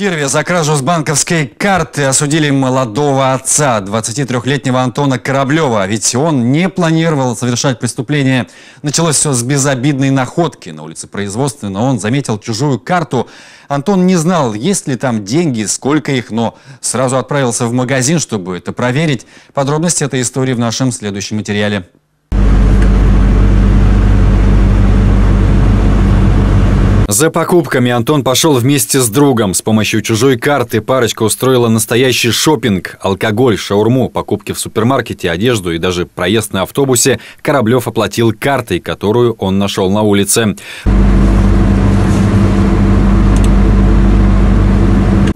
Кирове за кражу с банковской карты осудили молодого отца, 23-летнего Антона Кораблева, ведь он не планировал совершать преступление. Началось все с безобидной находки на улице Производственной, но он заметил чужую карту. Антон не знал, есть ли там деньги, сколько их, но сразу отправился в магазин, чтобы это проверить. Подробности этой истории в нашем следующем материале. За покупками Антон пошел вместе с другом. С помощью чужой карты парочка устроила настоящий шопинг: алкоголь, шаурму, покупки в супермаркете, одежду и даже проезд на автобусе Кораблев оплатил картой, которую он нашел на улице.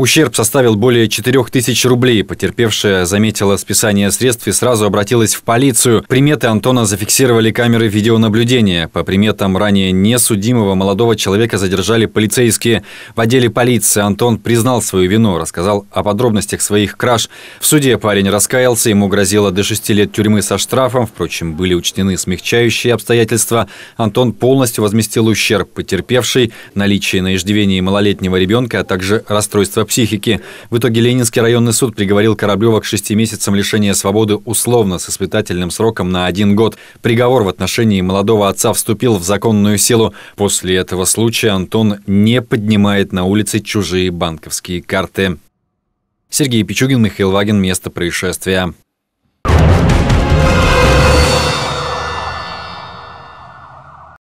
Ущерб составил более 4000 рублей. Потерпевшая заметила списание средств и сразу обратилась в полицию. Приметы Антона зафиксировали камеры видеонаблюдения. По приметам ранее несудимого молодого человека задержали полицейские. В отделе полиции Антон признал свою вину, рассказал о подробностях своих краж. В суде парень раскаялся, ему грозило до 6 лет тюрьмы со штрафом. Впрочем, были учтены смягчающие обстоятельства. Антон полностью возместил ущерб потерпевшей, наличие на иждивении малолетнего ребенка, а также расстройство психики. В итоге Ленинский районный суд приговорил Кораблева к шести месяцам лишения свободы условно с испытательным сроком на один год. Приговор в отношении молодого отца вступил в законную силу. После этого случая Антон не поднимает на улице чужие банковские карты. Сергей Пичугин, Михаил Вагин. Место происшествия.